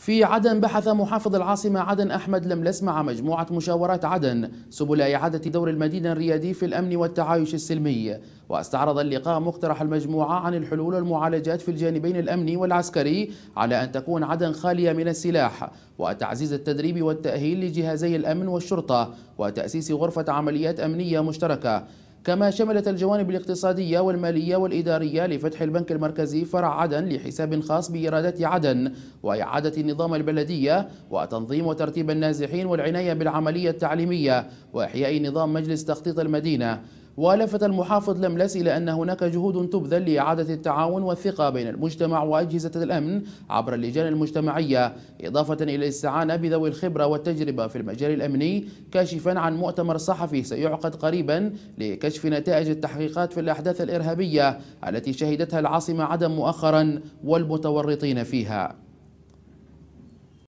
في عدن بحث محافظ العاصمة عدن أحمد لملس مع مجموعة مشاورات عدن سبل إعادة دور المدينة الريادي في الأمن والتعايش السلمي واستعرض اللقاء مقترح المجموعة عن الحلول والمعالجات في الجانبين الأمني والعسكري على أن تكون عدن خالية من السلاح وتعزيز التدريب والتأهيل لجهازي الأمن والشرطة وتأسيس غرفة عمليات أمنية مشتركة كما شملت الجوانب الاقتصادية والمالية والإدارية لفتح البنك المركزي فرع عدن لحساب خاص بإيرادات عدن وإعادة نظام البلدية وتنظيم وترتيب النازحين والعناية بالعملية التعليمية وإحياء نظام مجلس تخطيط المدينة ولفت المحافظ لملس إلى أن هناك جهود تبذل لإعادة التعاون والثقة بين المجتمع وأجهزة الأمن عبر اللجان المجتمعية إضافة إلى الاستعانة بذوي الخبرة والتجربة في المجال الأمني كاشفا عن مؤتمر صحفي سيعقد قريبا لكشف نتائج التحقيقات في الأحداث الإرهابية التي شهدتها العاصمة عدن مؤخرا والمتورطين فيها